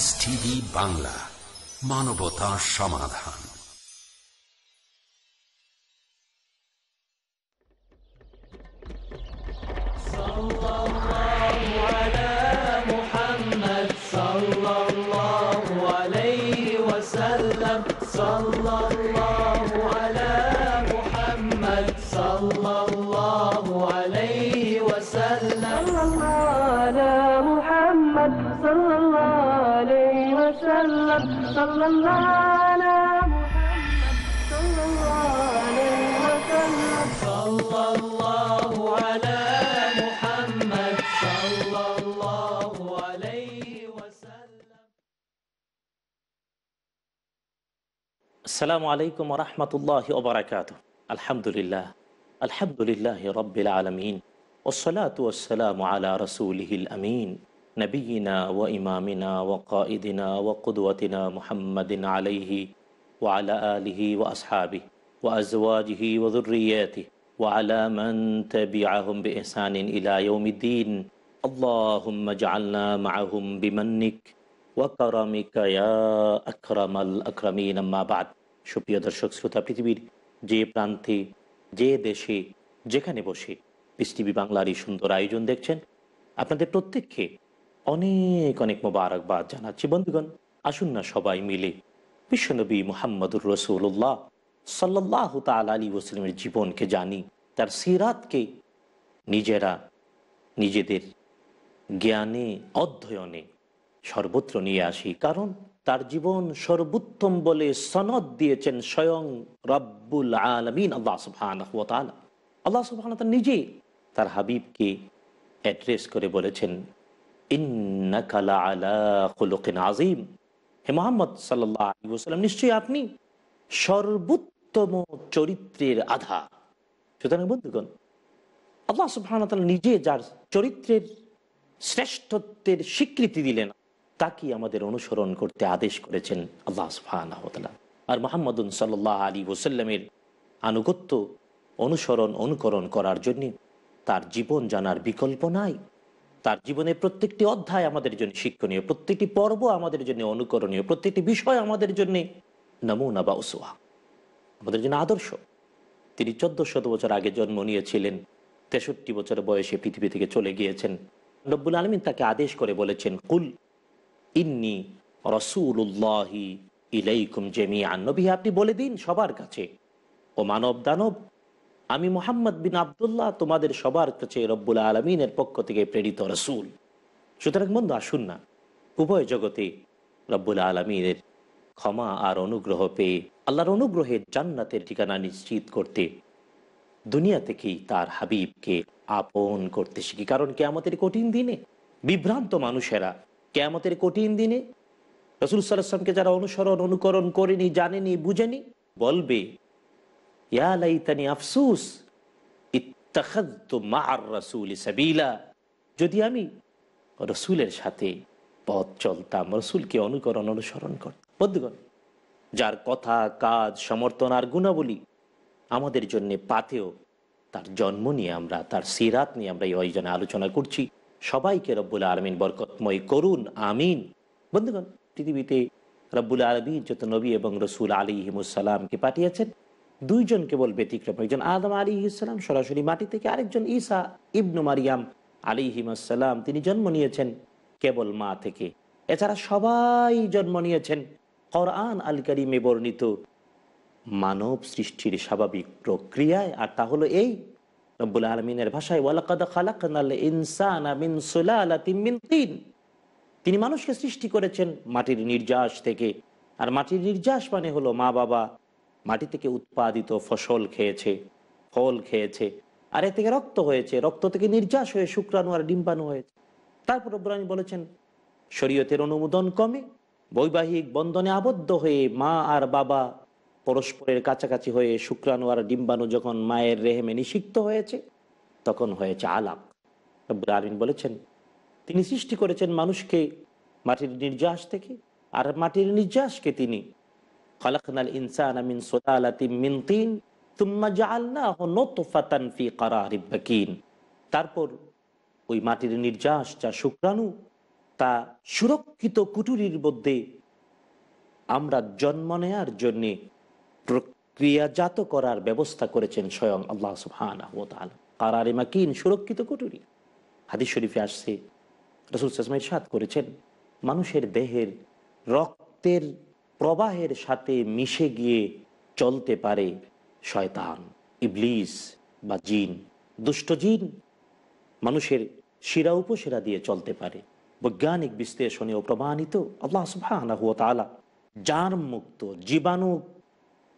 Piece TV Bangla মানবতা সমাধান صلى الله عليه وسلم محمد صلى الله عليه وسلم صلى الله على محمد صلى الله عليه وسلم صلى الله على محمد صلى الله عليه وسلم السلام عليكم ورحمة الله وبركاته الحمد لله الحمد لله رب العالمين والصلاة والسلام على رسوله الأمين نبينا وإمامنا وقائدنا وقدوتنا محمد عليه وعلى آله وأصحابه وأزواجه وذرياته وعلى من تبعهم بإحسان إلى يوم الدين اللهم اجعلنا معهم بمنك وكرمك يا أكرم الأكرمين أما بعد সুপ্রিয় দর্শক শ্রোতা পৃথিবীর যে প্রান্তে যে দেশে যেখানে বসে পৃথিবী বাংলার এই সুন্দর আয়োজন দেখছেন আপনাদের প্রত্যেককে অনেক অনেক মোবারকবাদ জানাচ্ছি বন্ধুগণ আসুন না সবাই মিলে বিশ্বনবী মোহাম্মদুর রসুল্লাহ সাল্লাহ তাল আলী ওসলিমের জীবনকে জানি তার সিরাতকে নিজেরা নিজেদের জ্ঞানে অধ্যয়নে সর্বত্র নিয়ে আসি কারণ তার জীবন সর্বোত্তম বলে সনদ দিয়েছেন স্বয়ং রব্বুল আলমিন আল্লাহ সুবহান আল্লাহ সুবহান নিজে তার হাবিবকে অ্যাড্রেস করে বলেছেন ইন্নাকালা আলা খুলকিন আজিম হে মোহাম্মদ সাল্লাহ আলী সাল্লাম নিশ্চয়ই আপনি সর্বোত্তম চরিত্রের আধা সুতরাং বন্ধুগণ আল্লাহ সুফহান নিজে যার চরিত্রের শ্রেষ্ঠত্বের স্বীকৃতি দিলেন তাকে আমাদের অনুসরণ করতে আদেশ করেছেন আল্লাহ সুফহান আর মোহাম্মদুন সাল্লাহ আলী ওসাল্লামের আনুগত্য অনুসরণ অনুকরণ করার জন্য তার জীবন জানার বিকল্প নাই তার জীবনের প্রত্যেকটি অধ্যায় আমাদের জন্য শিক্ষণীয় প্রত্যেকটি পর্ব আমাদের জন্য অনুকরণীয় প্রত্যেকটি বিষয় আমাদের জন্য নমুনা বা ওসোয়া আমাদের জন্য আদর্শ তিনি চোদ্দ শত বছর আগে জন্ম নিয়েছিলেন তেষট্টি বছর বয়সে পৃথিবী থেকে চলে গিয়েছেন নব্বুল আলমিন তাকে আদেশ করে বলেছেন কুল ইন্নি রসুল্লাহি ইলাইকুম জেমি নবী আপনি বলে দিন সবার কাছে ও মানব দানব আমি মোহাম্মদ বিন আবদুল্লাহ তোমাদের সবার কাছে রব্বুল আলমিনের পক্ষ থেকে প্রেরিত রসুল সুতরাং বন্ধু আসুন না উভয় জগতে রব্বুল আলমিনের ক্ষমা আর অনুগ্রহ পেয়ে আল্লাহর অনুগ্রহে জান্নাতের ঠিকানা নিশ্চিত করতে দুনিয়া থেকেই তার হাবিবকে আপন করতে শিখি কারণ কেয়ামতের কঠিন দিনে বিভ্রান্ত মানুষেরা কেয়ামতের কঠিন দিনে রসুল সাল্লামকে যারা অনুসরণ অনুকরণ করেনি জানেনি বুঝেনি বলবে আফসুস যদি আমি রসুলের সাথে পথ চলতাম রসুলকে অনুকরণ অনুসরণ করতাম বন্ধুগণ যার কথা কাজ সমর্থন আর গুণাবলী আমাদের জন্য পাতেও তার জন্ম নিয়ে আমরা তার সিরাত নিয়ে আমরা এই অয়োজনে আলোচনা করছি সবাইকে রব্বুল আলমিন বরকতময় করুন আমিন বন্ধুগণ পৃথিবীতে রব্বুল আলমী যত নবী এবং রসুল আলী হিমুসালামকে পাঠিয়েছেন দুইজন কেবল ব্যতিক্রম একজন আদম আলী ইসলাম সরাসরি মাটি থেকে আরেকজন ঈসা ইবনু মারিয়াম আলিহিমাসাল্লাম তিনি জন্ম নিয়েছেন কেবল মা থেকে এছাড়া সবাই জন্ম নিয়েছেন কোরআন আল করিমে বর্ণিত মানব সৃষ্টির স্বাভাবিক প্রক্রিয়ায় আর তা হলো এই রব্বুল আলমিনের ভাষায় ওয়ালাকাদা খালাকাল ইনসান আমিন সুলালাতিমিন তিন তিনি মানুষকে সৃষ্টি করেছেন মাটির নির্যাস থেকে আর মাটির নির্যাস মানে হলো মা বাবা মাটি থেকে উৎপাদিত ফসল খেয়েছে ফল খেয়েছে আর এ থেকে রক্ত হয়েছে রক্ত থেকে নির্যাস হয়ে শুক্রাণু আর ডিম্বাণু হয়েছে তারপর রব্বুরানি বলেছেন শরীয়তের অনুমোদন কমে বৈবাহিক বন্ধনে আবদ্ধ হয়ে মা আর বাবা পরস্পরের কাছাকাছি হয়ে শুক্রাণু আর ডিম্বাণু যখন মায়ের রেহেমে নিষিক্ত হয়েছে তখন হয়েছে আলাপ রব্বুল আলমিন বলেছেন তিনি সৃষ্টি করেছেন মানুষকে মাটির নির্যাস থেকে আর মাটির নির্যাসকে তিনি তারপর ওই মাটির নির্যাস যা শুক্রাণু তা সুরক্ষিত কুটুরির মধ্যে আমরা জন্ম নেয়ার জন্যে প্রক্রিয়াজাত করার ব্যবস্থা করেছেন স্বয়ং আল্লাহ সুহান সুরক্ষিত কুটুরি হাদিস শরীফে আসছে রসুল সাসমা করেছেন মানুষের দেহের রক্তের প্রবাহের সাথে মিশে গিয়ে চলতে পারে শয়তান ইবলিস বা জিন দুষ্ট জিন মানুষের শিরা উপশিরা দিয়ে চলতে পারে বৈজ্ঞানিক বিশ্লেষণেও প্রমাণিত আল্লাহ সুবাহ মুক্ত জীবাণু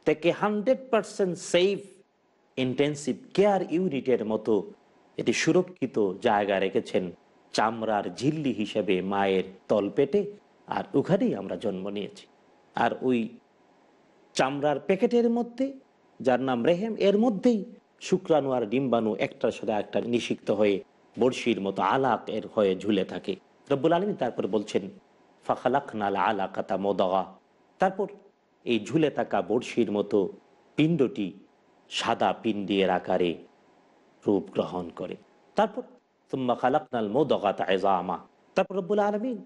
থেকে hundred percent safe intensive care ইউনিটের মতো এটি সুরক্ষিত জায়গা রেখেছেন চামড়ার ঝিল্লি হিসেবে মায়ের তলপেটে আর ওখানেই আমরা জন্ম নিয়েছি আর ওই চামড়ার প্যাকেটের মধ্যে যার নাম রেহেম এর মধ্যেই শুক্রাণু আর ডিম্বাণু একটার সাথে একটা নিষিক্ত হয়ে বড়শির মতো আলাক এর হয়ে ঝুলে থাকে রব্বুল আলমী তারপর বলছেন ফাখালাক নাল আলাকাতা মদা তারপর এই ঝুলে থাকা বর্ষির মতো পিণ্ডটি সাদা পিণ্ডের আকারে রূপ গ্রহণ করে তারপর তুম্মা খালাকনাল এজা আমা তারপর রব্বুল আলমিন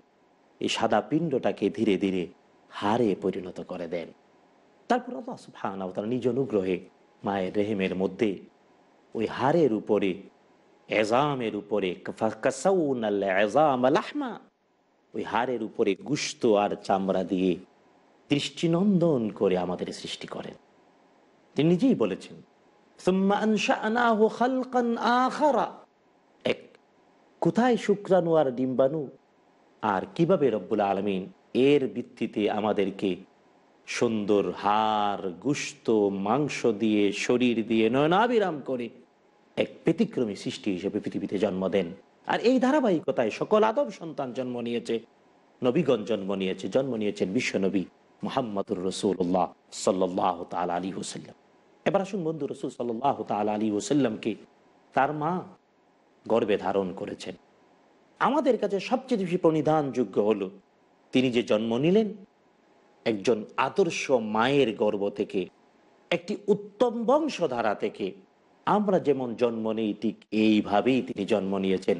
এই সাদা পিণ্ডটাকে ধীরে ধীরে হারে পরিণত করে দেন তারপর আল্লাহ সুফান তারা নিজ অনুগ্রহে মায়ের রেহেমের মধ্যে ওই হারের উপরে এজামের উপরে ওই হারের উপরে গুস্ত আর চামড়া দিয়ে দৃষ্টিনন্দন করে আমাদের সৃষ্টি করেন তিনি নিজেই বলেছেন এক কোথায় শুক্রাণু আর ডিম্বাণু আর কিভাবে রব্বুল আলমিন এর ভিত্তিতে আমাদেরকে সুন্দর হার গুস্ত মাংস দিয়ে শরীর দিয়ে নয়নাবিরাম করে এক ব্যতিক্রমী সৃষ্টি হিসেবে পৃথিবীতে জন্ম দেন আর এই ধারাবাহিকতায় সকল আদব সন্তান জন্ম নিয়েছে নবীগণ জন্ম নিয়েছে জন্ম নিয়েছেন বিশ্বনবী মোহাম্মদুর রসুল্লাহ সাল্লাহ তাল আলী হুসাল্লাম এবার আসুন বন্ধু রসুল সাল্লাহ তাল আলী হুসাল্লামকে তার মা গর্বে ধারণ করেছেন আমাদের কাছে সবচেয়ে বেশি প্রণিধানযোগ্য হলো তিনি যে জন্ম নিলেন একজন আদর্শ মায়ের গর্ব থেকে একটি উত্তম বংশধারা থেকে আমরা যেমন জন্ম নিই ঠিক এইভাবেই তিনি জন্ম নিয়েছেন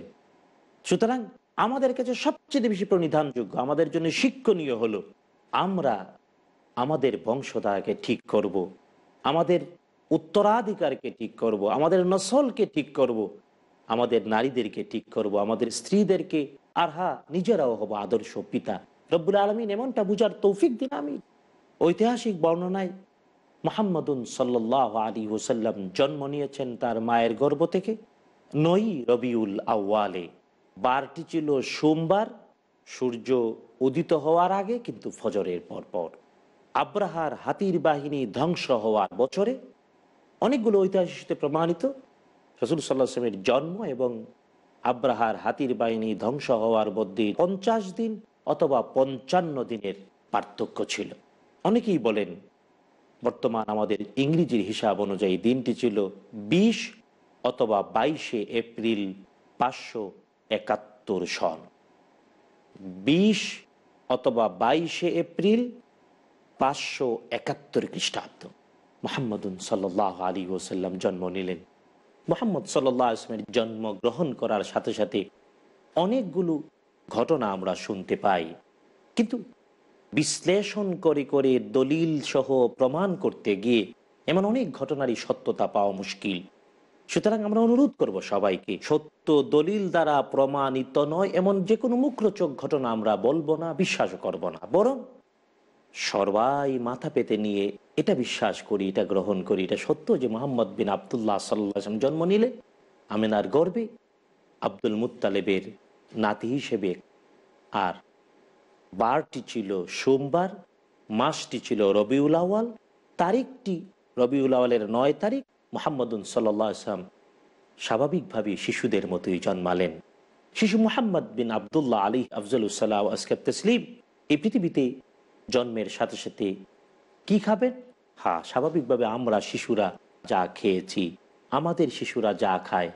সুতরাং আমাদের কাছে সবচেয়ে বেশি প্রণিধানযোগ্য আমাদের জন্য শিক্ষণীয় হলো আমরা আমাদের বংশধারাকে ঠিক করব। আমাদের উত্তরাধিকারকে ঠিক করব। আমাদের নসলকে ঠিক করব। আমাদের নারীদেরকে ঠিক করব। আমাদের স্ত্রীদেরকে আর হা নিজেরাও হব আদর্শ পিতা রব্বুল আলমিন এমনটা বুঝার তৌফিক দিন আমি ঐতিহাসিক বর্ণনায় মোহাম্মদুন সাল্ল আলী ওসাল্লাম জন্ম নিয়েছেন তার মায়ের গর্ব থেকে নই রবিউল আউ্য়ালে বারটি ছিল সোমবার সূর্য উদিত হওয়ার আগে কিন্তু ফজরের পরপর আব্রাহার হাতির বাহিনী ধ্বংস হওয়ার বছরে অনেকগুলো সাথে প্রমাণিত রসুল সাল্লাহ সালামের জন্ম এবং আব্রাহার হাতির বাহিনী ধ্বংস হওয়ার মধ্যে পঞ্চাশ দিন অথবা পঞ্চান্ন দিনের পার্থক্য ছিল অনেকেই বলেন বর্তমান আমাদের ইংরেজির হিসাব অনুযায়ী দিনটি ছিল ২০ অথবা বাইশে এপ্রিল পাঁচশো একাত্তর সন ২০ অথবা বাইশে এপ্রিল পাঁচশো একাত্তর খ্রিস্টাব্দ মোহাম্মদুন সাল্লাহ আলী ওসাল্লাম জন্ম নিলেন মোহাম্মদ সাল্লাহ আসলামের জন্মগ্রহণ করার সাথে সাথে অনেকগুলো ঘটনা আমরা শুনতে পাই কিন্তু বিশ্লেষণ করে করে দলিল সহ প্রমাণ করতে গিয়ে এমন অনেক ঘটনারই সত্যতা পাওয়া মুশকিল সুতরাং আমরা অনুরোধ করব সবাইকে সত্য দলিল দ্বারা প্রমাণিত নয় এমন যে কোনো মুখরোচক ঘটনা আমরা বলবো না বিশ্বাস করব না বরং সর্বাই মাথা পেতে নিয়ে এটা বিশ্বাস করি এটা গ্রহণ করি এটা সত্য যে মোহাম্মদ বিন আবদুল্লাহ সাল্লাম জন্ম নিলে আমিনার গর্বে আব্দুল মুতালেবের নাতি হিসেবে আর বারটি ছিল সোমবার মাসটি ছিল রবিউল আওয়াল তারিখটি রবিউল আওয়ালের নয় তারিখ মোহাম্মদুন সাল্লাম স্বাভাবিকভাবে শিশুদের মতোই জন্মালেন শিশু মোহাম্মদ বিন আবদুল্লাহ আলী সাল্লাহ আসকাব তসলিম এই পৃথিবীতে জন্মের সাথে সাথে কি খাবেন হ্যাঁ স্বাভাবিকভাবে আমরা শিশুরা যা খেয়েছি আমাদের শিশুরা যা খায়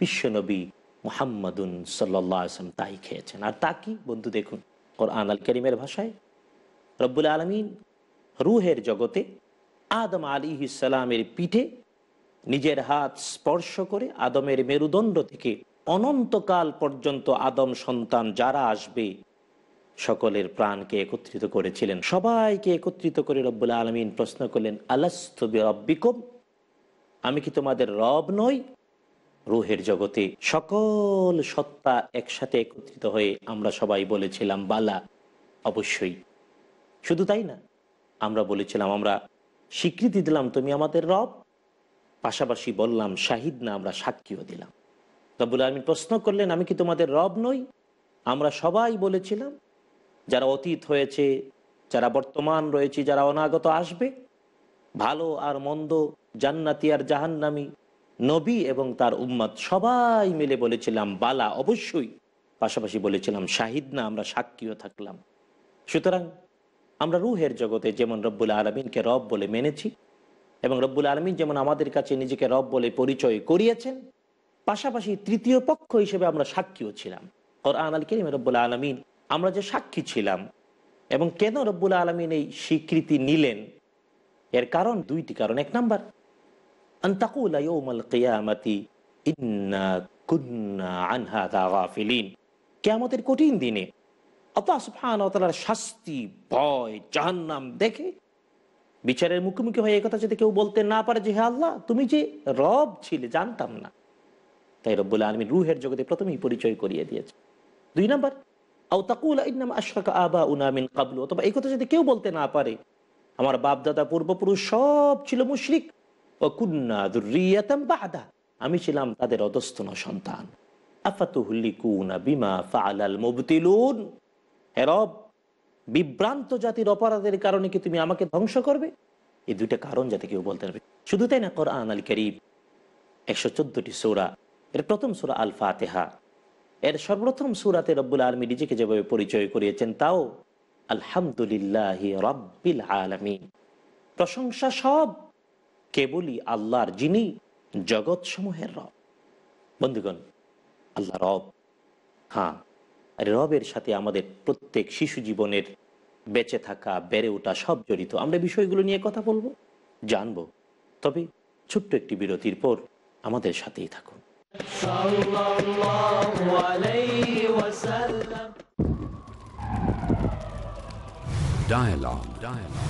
বিশ্বনবী মোহাম্মদুন সাল্লাহ আসলাম তাই খেয়েছেন আর তা কি বন্ধু দেখুন কোরআন আল করিমের ভাষায় রব্বুল আলমিন রুহের জগতে আদম আলী ইসালামের পিঠে নিজের হাত স্পর্শ করে আদমের মেরুদণ্ড থেকে অনন্তকাল পর্যন্ত আদম সন্তান যারা আসবে সকলের প্রাণকে একত্রিত করেছিলেন সবাইকে একত্রিত করে রব্বুল আলমিন প্রশ্ন করলেন আলাস্তবি রব্বিকম আমি কি তোমাদের রব নই রুহের জগতে সকল সত্তা একসাথে একত্রিত হয়ে আমরা সবাই বলেছিলাম বালা অবশ্যই শুধু তাই না আমরা বলেছিলাম আমরা স্বীকৃতি দিলাম তুমি আমাদের রব পাশাপাশি বললাম শাহিদ না আমরা সাক্ষীও দিলাম বলে আমি প্রশ্ন করলেন আমি কি তোমাদের রব নই আমরা সবাই বলেছিলাম যারা অতীত হয়েছে যারা বর্তমান রয়েছে যারা অনাগত আসবে ভালো আর মন্দ জান্নাতি আর জাহান্নামি নবী এবং তার উম্মাদ সবাই মিলে বলেছিলাম বালা অবশ্যই পাশাপাশি বলেছিলাম শাহিদ না আমরা সাক্ষীও থাকলাম সুতরাং আমরা রুহের জগতে যেমন রব্বুল আলমিনকে রব বলে মেনেছি এবং রব্বুল আলমিন যেমন আমাদের কাছে নিজেকে রব বলে পরিচয় করিয়েছেন পাশাপাশি তৃতীয় পক্ষ হিসেবে আমরা সাক্ষীও ছিলাম কোরআন আল করিম রব্বুল আলমিন আমরা যে সাক্ষী ছিলাম এবং কেন রব্বুল আলমিন এই স্বীকৃতি নিলেন এর কারণ দুইটি কারণ এক নাম্বার কেয়ামতের কঠিন দিনে শাস্তি ভয় জাহান্নাম দেখে বিচারের মুখোমুখি হয়ে একথা যদি কেউ বলতে না পারে যে হে আল্লাহ তুমি যে রব ছিলে জানতাম না তাই রব্বুল আলমী রুহের জগতে প্রথমেই পরিচয় করিয়ে দিয়েছে দুই নম্বর অথবা এই কথা যদি কেউ বলতে না পারে আমার দাদা পূর্বপুরুষ সব ছিল মুশরিক ওকুন্না আমি ছিলাম তাদের অধস্থন সন্তান আফাতুহুল্লিকুনা বিমা মুবতিলুন হেরব বিভ্রান্ত জাতির অপরাধের কারণে কি তুমি আমাকে ধ্বংস করবে এই দুইটা কারণ যাতে কেউ বলতে পারবে শুধু তাই না কোরআন আল করিম একশো চোদ্দটি সৌরা এর প্রথম সুরা আল ফাতেহা এর সর্বপ্রথম সুরাতে রব্বুল আলমী নিজেকে যেভাবে পরিচয় করিয়েছেন তাও আলহামদুলিল্লাহ রব্বিল আলমী প্রশংসা সব কেবলই আল্লাহর যিনি জগৎ সমূহের রব বন্ধুগণ আল্লাহ রব হ্যাঁ রবের সাথে আমাদের প্রত্যেক শিশু জীবনের বেঁচে থাকা বেড়ে ওঠা সব জড়িত আমরা বিষয়গুলো নিয়ে কথা বলবো জানব তবে ছোট্ট একটি বিরতির পর আমাদের সাথেই থাকুন Dialogue. Dialogue.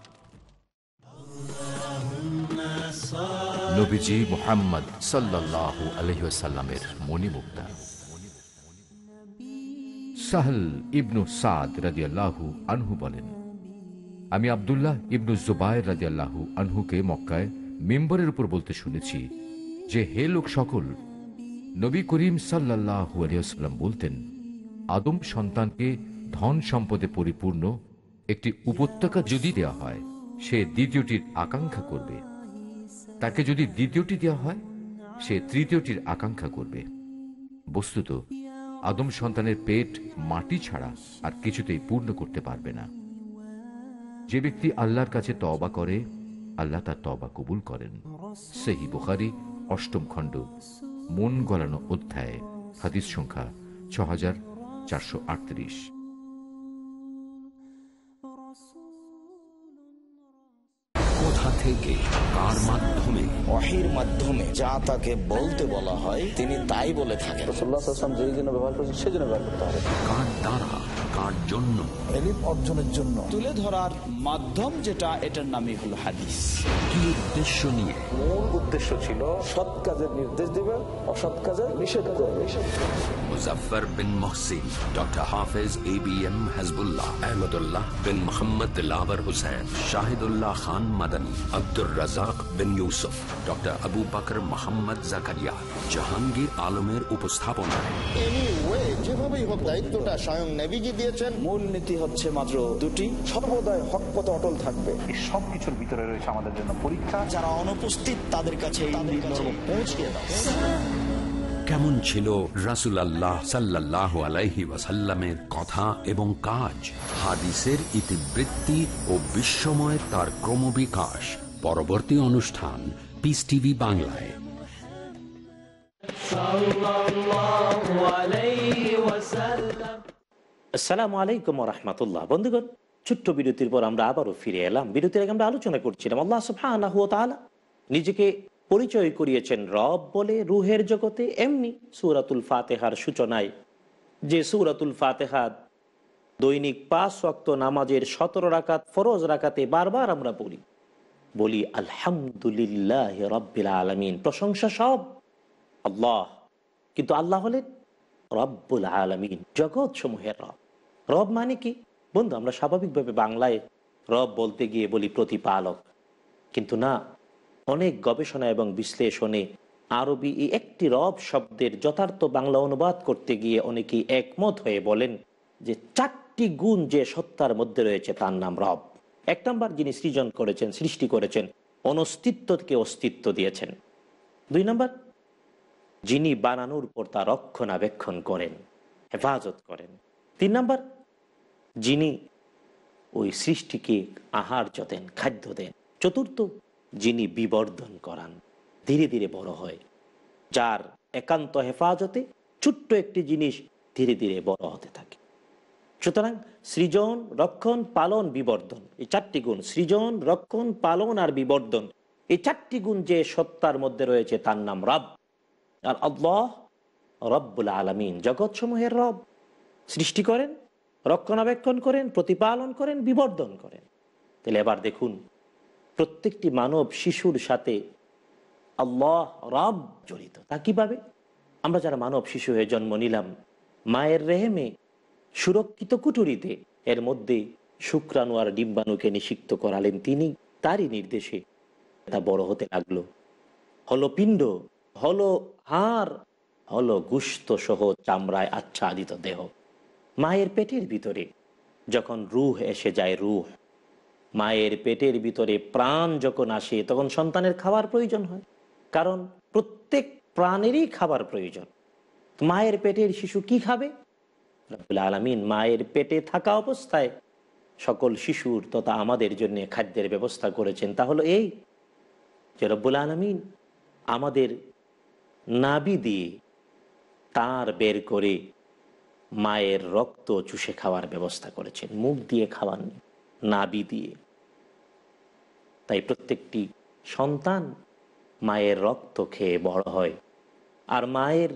নবীজি মোহাম্মদ সাল্লাহ আলহিসাল্লামের মণিমুক্তা সাহল ইবনু সাদ রাজিয়াল্লাহু আনহু বলেন আমি আবদুল্লাহ ইবনু রাজি রাজিয়াল্লাহু আনহুকে মক্কায় মেম্বরের উপর বলতে শুনেছি যে হে লোক সকল নবী করিম সাল্লাহু আলিয়াল্লাম বলতেন আদম সন্তানকে ধন সম্পদে পরিপূর্ণ একটি উপত্যকা যদি দেওয়া হয় সে দ্বিতীয়টির আকাঙ্ক্ষা করবে তাকে যদি দ্বিতীয়টি দেওয়া হয় সে তৃতীয়টির আকাঙ্ক্ষা করবে বস্তুত আদম সন্তানের পেট মাটি ছাড়া আর কিছুতেই পূর্ণ করতে পারবে না যে ব্যক্তি আল্লাহর কাছে তবা করে আল্লাহ তার তবা কবুল করেন সেহি বুখারি অষ্টম খণ্ড মন গলানো অধ্যায় হাদিস সংখ্যা ছ হাজার চারশো আটত্রিশ থেকে কার মাধ্যমে অহির মাধ্যমে যা তাকে বলতে বলা হয় তিনি তাই বলে থাকেন রসুল্লাহ যেই জন্য ব্যবহার করছেন সেজন্য ব্যবহার করতে হবে কার দ্বারা কার জন্য অর্জনের জন্য তুলে ধরার মাধ্যম যেটা এটার নামই হলো হাদিস কি উদ্দেশ্য নিয়ে মূল উদ্দেশ্য ছিল সৎ কাজের নির্দেশ দিবে অসৎ কাজের নিষেধ করবে bin doctor Hafez A B M Hizbullah bin Shahidullah Khan Abdur doctor Abu Bakar Mohammad Jahangir আলমের উপস্থাপনায় যেভাবেই দায়িত্বটা দিয়েছেন মূল নীতি হচ্ছে মাত্র দুটি হক পথে অটল থাকবে সবকিছুর ভিতরে রয়েছে আমাদের জন্য পরীক্ষা যারা অনুপস্থিত তাদের কাছে পৌঁছিয়ে কেমন ছিল রাসুল আল্লাহ সাল্লাহ আলাইহি ওয়াসাল্লামের কথা এবং কাজ হাদিসের ইতিবৃত্তি ও বিশ্বময়ের তার ক্রমবিকাশ পরবর্তী অনুষ্ঠান পিস টিভি বাংলায় আসসালামু আলাইকুম রহমতুল্লাহ বন্ধুগণ ছোট্ট বিরতির পর আমরা আবারও ফিরে এলাম বিরতির আগে আমরা আলোচনা করছিলাম আল্লাহ হুয়া তালা নিজেকে পরিচয় করিয়েছেন রব বলে রুহের জগতে এমনি সুরাতুল ফাতেহার সূচনায় যে সুরাতুল ফাতেহা দৈনিক পাঁচ শক্ত নামাজের সতেরো রাকাত ফরজ রাকাতে বারবার আমরা পড়ি বলি আলহামদুলিল্লাহ রব্বিল আলমিন প্রশংসা সব আল্লাহ কিন্তু আল্লাহ হলেন রব্বুল আলমিন জগৎ সমূহের রব রব মানে কি বন্ধু আমরা স্বাভাবিকভাবে বাংলায় রব বলতে গিয়ে বলি প্রতিপালক কিন্তু না অনেক গবেষণা এবং বিশ্লেষণে আরবি এই একটি রব শব্দের যথার্থ বাংলা অনুবাদ করতে গিয়ে অনেকেই একমত হয়ে বলেন যে চারটি গুণ যে সত্তার মধ্যে রয়েছে তার নাম রব এক নম্বর যিনি সৃজন করেছেন সৃষ্টি করেছেন অনস্তিত্বকে অস্তিত্ব দিয়েছেন দুই নম্বর যিনি বানানোর পর তা রক্ষণাবেক্ষণ করেন হেফাজত করেন তিন নম্বর যিনি ওই সৃষ্টিকে আহার যতেন খাদ্য দেন চতুর্থ যিনি বিবর্ধন করান ধীরে ধীরে বড় হয় যার একান্ত হেফাজতে ছোট্ট একটি জিনিস ধীরে ধীরে বড় হতে থাকে সুতরাং সৃজন রক্ষণ পালন বিবর্ধন এই চারটি গুণ সৃজন রক্ষণ পালন আর বিবর্ধন এই চারটি গুণ যে সত্তার মধ্যে রয়েছে তার নাম রব আর আল্লাহ রব্বুল আলমিন জগৎসমূহের রব সৃষ্টি করেন রক্ষণাবেক্ষণ করেন প্রতিপালন করেন বিবর্ধন করেন তাহলে এবার দেখুন প্রত্যেকটি মানব শিশুর সাথে আল্লাহ রব জড়িত তা কিভাবে আমরা যারা মানব শিশু হয়ে জন্ম নিলাম মায়ের রেহেমে সুরক্ষিত কুটুরিতে এর মধ্যে শুক্রাণু আর ডিম্বাণুকে নিষিক্ত করালেন তিনি তারই নির্দেশে তা বড় হতে লাগলো হলো পিণ্ড হলো হাড় হলো গুস্ত সহ চামড়ায় আচ্ছাদিত দেহ মায়ের পেটের ভিতরে যখন রুহ এসে যায় রুহ মায়ের পেটের ভিতরে প্রাণ যখন আসে তখন সন্তানের খাবার প্রয়োজন হয় কারণ প্রত্যেক প্রাণেরই খাবার প্রয়োজন মায়ের পেটের শিশু কি খাবে আলামিন মায়ের পেটে থাকা অবস্থায় সকল শিশুর তথা আমাদের জন্য খাদ্যের ব্যবস্থা করেছেন তা হলো এই যে রব্বুল আলমিন আমাদের নাবি দিয়ে তার বের করে মায়ের রক্ত চুষে খাওয়ার ব্যবস্থা করেছেন মুখ দিয়ে খাওয়াননি নাবি দিয়ে তাই প্রত্যেকটি সন্তান মায়ের রক্ত খেয়ে বড় হয় আর মায়ের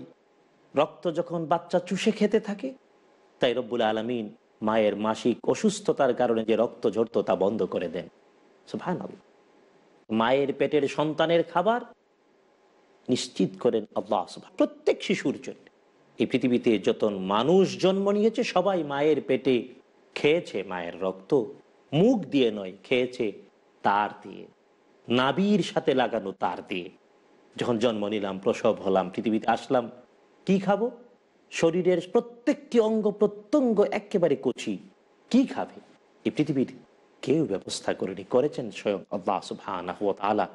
রক্ত যখন বাচ্চা চুষে খেতে থাকে তাই রব্বুল আলমিন মায়ের মাসিক অসুস্থতার কারণে যে রক্ত ঝরত তা বন্ধ করে দেন ভান মায়ের পেটের সন্তানের খাবার নিশ্চিত করেন আল্লাহ প্রত্যেক শিশুর জন্য এই পৃথিবীতে যত মানুষ জন্ম নিয়েছে সবাই মায়ের পেটে খেয়েছে মায়ের রক্ত মুখ দিয়ে নয় খেয়েছে তার দিয়ে নাবির সাথে লাগানো তার দিয়ে যখন জন্ম নিলাম প্রসব হলাম পৃথিবীতে আসলাম কি খাবো শরীরের প্রত্যেকটি অঙ্গ প্রত্যঙ্গ একেবারে কচি কি খাবে এই পৃথিবীর কেউ ব্যবস্থা করেনি করেছেন স্বয়ং আল্লাহ সুবাহ আলা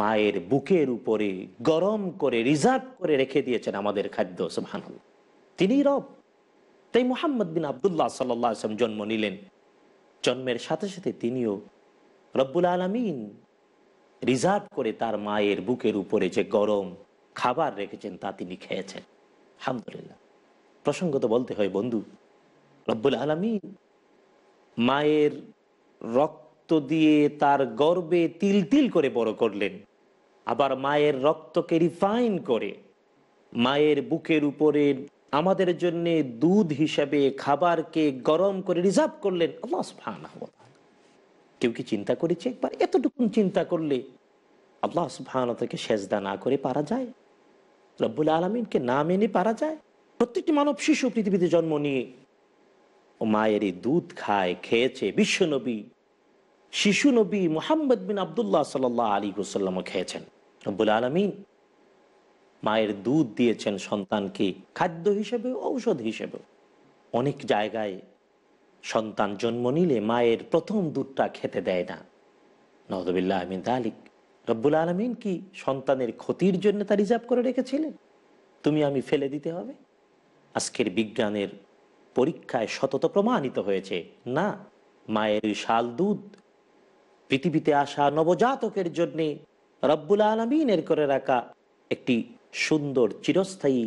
মায়ের বুকের উপরে গরম করে রিজার্ভ করে রেখে দিয়েছেন আমাদের খাদ্য সুবাহান তিনি রব তাই মোহাম্মদ বিন আবদুল্লাহ সাল্লাম জন্ম নিলেন জন্মের সাথে সাথে তিনিও রব্বুল আলমিন রিজার্ভ করে তার মায়ের বুকের উপরে যে গরম খাবার রেখেছেন তা তিনি খেয়েছেন আলহামদুলিল্লাহ প্রসঙ্গত বলতে হয় বন্ধু রব্বুল আলমিন মায়ের রক্ত দিয়ে তার গর্বে তিল তিল করে বড় করলেন আবার মায়ের রক্তকে রিফাইন করে মায়ের বুকের উপরে আমাদের জন্য দুধ হিসাবে খাবারকে গরম করে রিজার্ভ করলেন আল্লাহ কেউ কি চিন্তা করেছে একবার এতটুকু চিন্তা করলে আল্লাহ সুফানতাকে সেজদা না করে পারা যায় রব্বুল আলমিনকে না মেনে পারা যায় প্রত্যেকটি মানব শিশু পৃথিবীতে জন্ম নিয়ে মায়ের এই দুধ খায় খেয়েছে বিশ্বনবী শিশু নবী মোহাম্মদ বিন আবদুল্লাহ সাল্লাহ আলী গুসাল্লাম খেয়েছেন রব্বুল আলমিন মায়ের দুধ দিয়েছেন সন্তানকে খাদ্য হিসেবে ঔষধ হিসেবে অনেক জায়গায় সন্তান জন্ম নিলে মায়ের প্রথম দুধটা খেতে দেয় না নহদবিল্লা আহমিন তালিক রব্বুল আলমিন কি সন্তানের ক্ষতির জন্য তা রিজার্ভ করে রেখেছিলেন তুমি আমি ফেলে দিতে হবে আজকের বিজ্ঞানের পরীক্ষায় শতত প্রমাণিত হয়েছে না মায়ের শাল দুধ পৃথিবীতে আসা নবজাতকের জন্যে রব্বুল আলমিনের করে রাখা একটি সুন্দর চিরস্থায়ী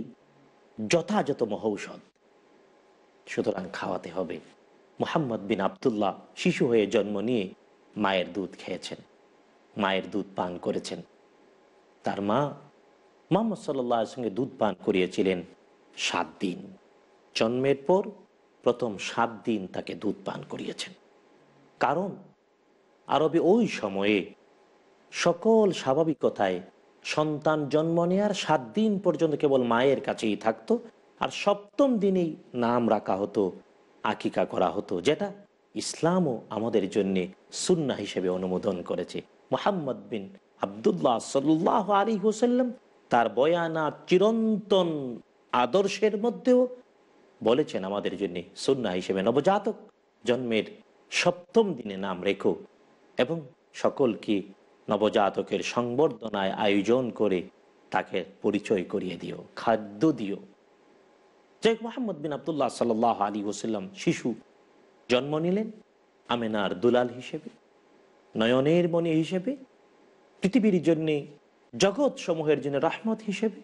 যথাযথ মহৌষধ সুতরাং খাওয়াতে হবে মোহাম্মদ বিন আবদুল্লাহ শিশু হয়ে জন্ম নিয়ে মায়ের দুধ খেয়েছেন মায়ের দুধ পান করেছেন তার মা মোহাম্মদ সাল্লার সঙ্গে দুধ পান করিয়েছিলেন সাত দিন জন্মের পর প্রথম সাত দিন তাকে দুধ পান করিয়েছেন কারণ আরবে ওই সময়ে সকল স্বাভাবিকতায় সন্তান জন্ম নেওয়ার সাত দিন পর্যন্ত কেবল মায়ের কাছেই থাকতো আর সপ্তম দিনেই নাম রাখা হতো আকিকা করা হতো যেটা ইসলামও আমাদের জন্যে সুন্না হিসেবে অনুমোদন করেছে মোহাম্মদ বিন আবদুল্লাহ সাল্লাহ আলী হোসাল্লাম তার বয়ানা চিরন্তন আদর্শের মধ্যেও বলেছেন আমাদের জন্য সুন্না হিসেবে নবজাতক জন্মের সপ্তম দিনে নাম রেখো এবং সকলকে নবজাতকের সংবর্ধনায় আয়োজন করে তাকে পরিচয় করিয়ে দিও খাদ্য দিও যাই মোহাম্মদ বিন আবদুল্লাহ সাল আলী ওসাল্লাম শিশু জন্ম নিলেন আমেনার দুলাল হিসেবে নয়নের মনে হিসেবে পৃথিবীর জন্যে জগৎ সমূহের জন্য রাহমত হিসেবে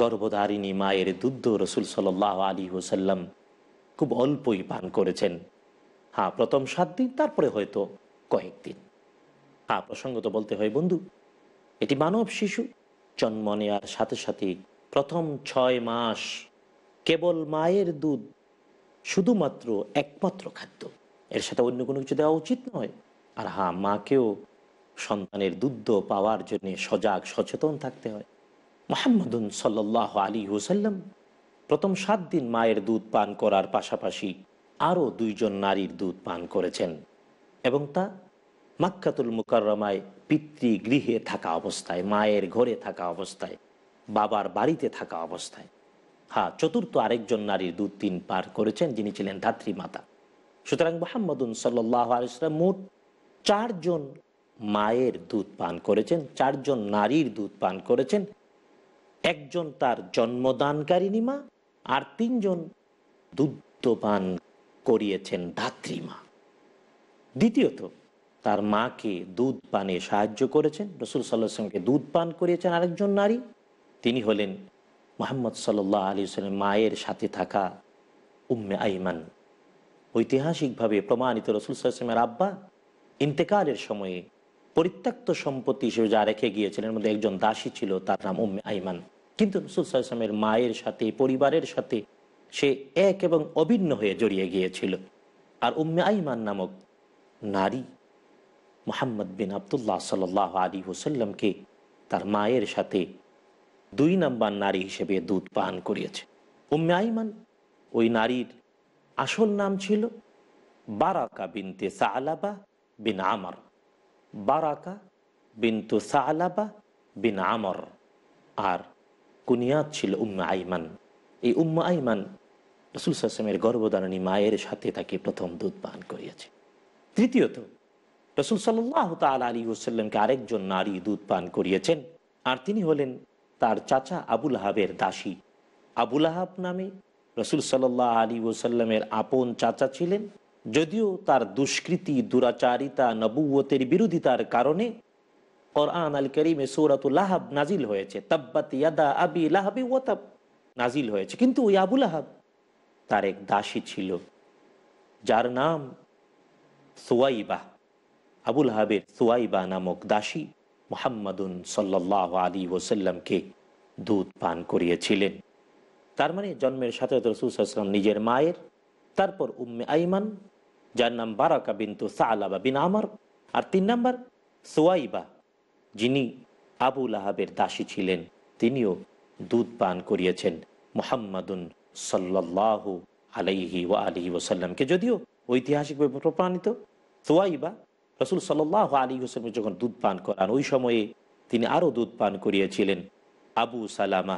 গর্ভধারিণী মায়ের দুধ রসুল সাল্লাহ আলী হোসাল্লাম খুব অল্পই পান করেছেন হ্যাঁ প্রথম সাত দিন তারপরে হয়তো কয়েকদিন হ্যাঁ প্রসঙ্গত বলতে হয় বন্ধু এটি মানব শিশু জন্ম নেওয়ার সাথে সাথে প্রথম ছয় মাস কেবল মায়ের দুধ শুধুমাত্র একমাত্র খাদ্য এর সাথে অন্য কোনো কিছু দেওয়া উচিত নয় আর হ্যাঁ মাকেও সন্তানের দুধ পাওয়ার জন্য সজাগ সচেতন থাকতে হয় মোহাম্মদ সাল্লাহ আলী হুসাল্লাম প্রথম সাত দিন মায়ের দুধ পান করার পাশাপাশি আরও দুইজন নারীর দুধ পান করেছেন এবং তা মাক্ষাতুল মুকাররমায় পিতৃগৃহে থাকা অবস্থায় মায়ের ঘরে থাকা অবস্থায় বাবার বাড়িতে থাকা অবস্থায় হ্যাঁ চতুর্থ আরেকজন নারীর দু তিন পার করেছেন যিনি ছিলেন ধাত্রী মাতা সুতরাং মোহাম্মদুন সাল্লাহ ইসলাম মোট চারজন মায়ের দুধ পান করেছেন চারজন নারীর দুধ পান করেছেন একজন তার জন্মদানকারিণী মা আর তিনজন দুধ পান করিয়েছেন ধাত্রী মা দ্বিতীয়ত তার মাকে দুধ পানে সাহায্য করেছেন রসুল সাল্লাহামকে দুধ পান করিয়েছেন আরেকজন নারী তিনি হলেন মোহাম্মদ সাল্লাহ আলী সাল্লাম মায়ের সাথে থাকা উম্মে আইমান ঐতিহাসিকভাবে প্রমাণিত রসুল সাল্লামের আব্বা ইন্তেকালের সময়ে পরিত্যক্ত সম্পত্তি হিসেবে যা রেখে গিয়েছিলেন মধ্যে একজন দাসী ছিল তার নাম উম্মে আইমান কিন্তু রসুল সাল্লামের মায়ের সাথে পরিবারের সাথে সে এক এবং অভিন্ন হয়ে জড়িয়ে গিয়েছিল আর উম্মে আইমান নামক নারী মোহাম্মদ বিন আবদুল্লাহ সাল্লাহ আলী হুসাল্লামকে তার মায়ের সাথে দুই নাম্বার নারী হিসেবে দুধ পান করিয়েছে উম্মে আইমান ওই নারীর আসল নাম ছিল বারাকা বিনতে সালাবা বিন আমর বারাকা বিনতু সালাবা বিন আমর আর কুনিয়াদ ছিল উম্মা আইমান এই উম্মা আইমান রসুল সাসমের মায়ের সাথে তাকে প্রথম দুধ পান করিয়েছে তৃতীয়ত রসুল সাল্লাহ তাল আলী ওসাল্লামকে আরেকজন নারী দুধ পান করিয়েছেন আর তিনি হলেন তার চাচা আবুল হাবের দাসী আবুল আহাব নামে রসুল সাল্লাহ আলী ওসাল্লামের আপন চাচা ছিলেন যদিও তার দুষ্কৃতি দুরাচারিতা নবুয়তের বিরোধিতার কারণে কোরআন আল করিমে সৌরাতহাব নাজিল হয়েছে তাব্বাত ইয়াদা আবি লাহাবি ওয়াতাব নাজিল হয়েছে কিন্তু ওই আবুল আহাব তার এক দাসী ছিল যার নাম সুয়াইবা আবুল হাবের সুয়াইবা নামক দাসী মোহাম্মদুন সাল্লাহ আলী ওসাল্লামকে দুধ পান করিয়েছিলেন তার মানে জন্মের সাথে রসুলাম নিজের মায়ের তারপর উম্মে আইমান যার নাম বারাকা বিন্তু সালাবা বিন আমার আর তিন নাম্বার সোয়াইবা যিনি আবুল আহাবের দাসী ছিলেন তিনিও দুধ পান করিয়েছেন মোহাম্মদুন সাল্লাহ আলাইহি ও আলহি ওসাল্লামকে যদিও ঐতিহাসিকভাবে প্রমাণিত সোয়াইবা রসুল সাল আলী হোসেন যখন দুধ পান করান ওই সময়ে তিনি আরও দুধ পান করিয়েছিলেন আবু সালামা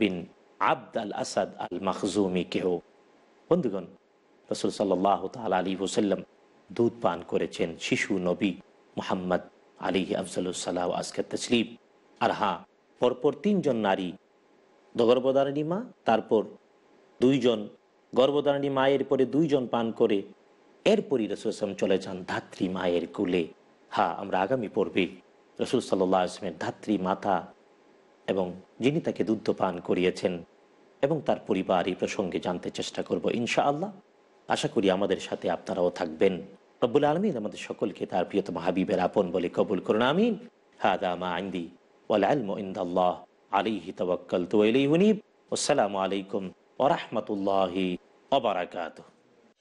বিন আব্দ আল আসাদ আল মাহজুমি কেহ বন্ধুগণ রসুল সাল্লাহ তাল আলী হোসাল্লাম দুধ পান করেছেন শিশু নবী মোহাম্মদ আলী আফজলুসাল্লাহ আজকে তসলিম আর হ্যাঁ পরপর তিনজন নারী গর্ভধারিণী মা তারপর দুইজন গর্ভধারিণী মায়ের পরে দুইজন পান করে এরপরই রসুল আসলাম চলে যান ধাত্রী মায়ের কুলে হা আমরা আগামী পর্বে রসুল সাল্লাহ আসলামের ধাত্রী মাতা এবং যিনি তাকে দুধ পান করিয়েছেন এবং তার পরিবার এই প্রসঙ্গে জানতে চেষ্টা করব ইনশা আল্লাহ আশা করি আমাদের সাথে আপনারাও থাকবেন রব্বুল আলমিন আমাদের সকলকে তার প্রিয়তম হাবিবের আপন বলে কবুল করুন আমিন হাদা মা আইন্দি ওয়ালাহ আলিহি তবাক্কাল তো আসসালামু আলাইকুম ওরহমতুল্লাহ অবরাকাতুহ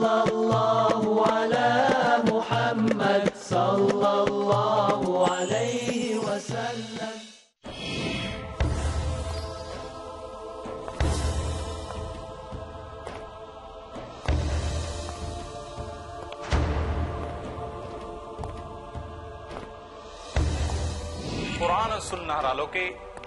صلى الله على محمد صلى الله عليه وسلم কোরআন ও সুন্নাহর আলোকে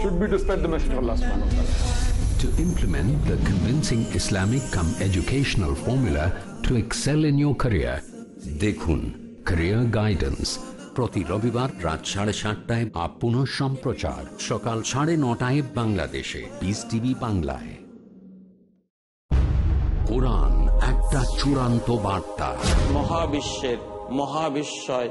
should be to the message of Allah subhanahu wa ta'ala. To implement the convincing Islamic come educational formula to excel in your career, dekhun Career Guidance প্রতি রবিবার রাত সাড়ে সাতটায় আপন সম্প্রচার সকাল সাড়ে নটায় বাংলাদেশে বিস টিভি বাংলায় কোরআন একটা চূড়ান্ত বার্তা মহাবিশ্বের মহাবিশ্বয়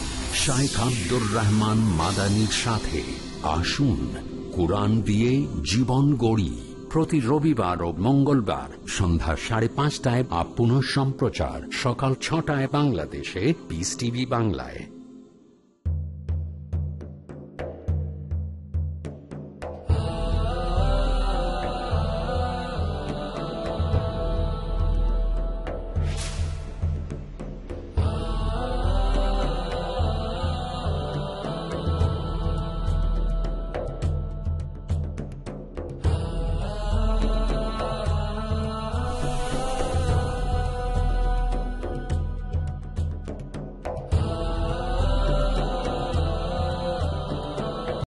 শাইখ আব্দুর রহমান মাদানির সাথে আসুন কোরআন দিয়ে জীবন গড়ি প্রতি রবিবার ও মঙ্গলবার সন্ধ্যা সাড়ে পাঁচটায় আপ পুনঃ সম্প্রচার সকাল ছটায় বাংলাদেশে পিস টিভি বাংলায়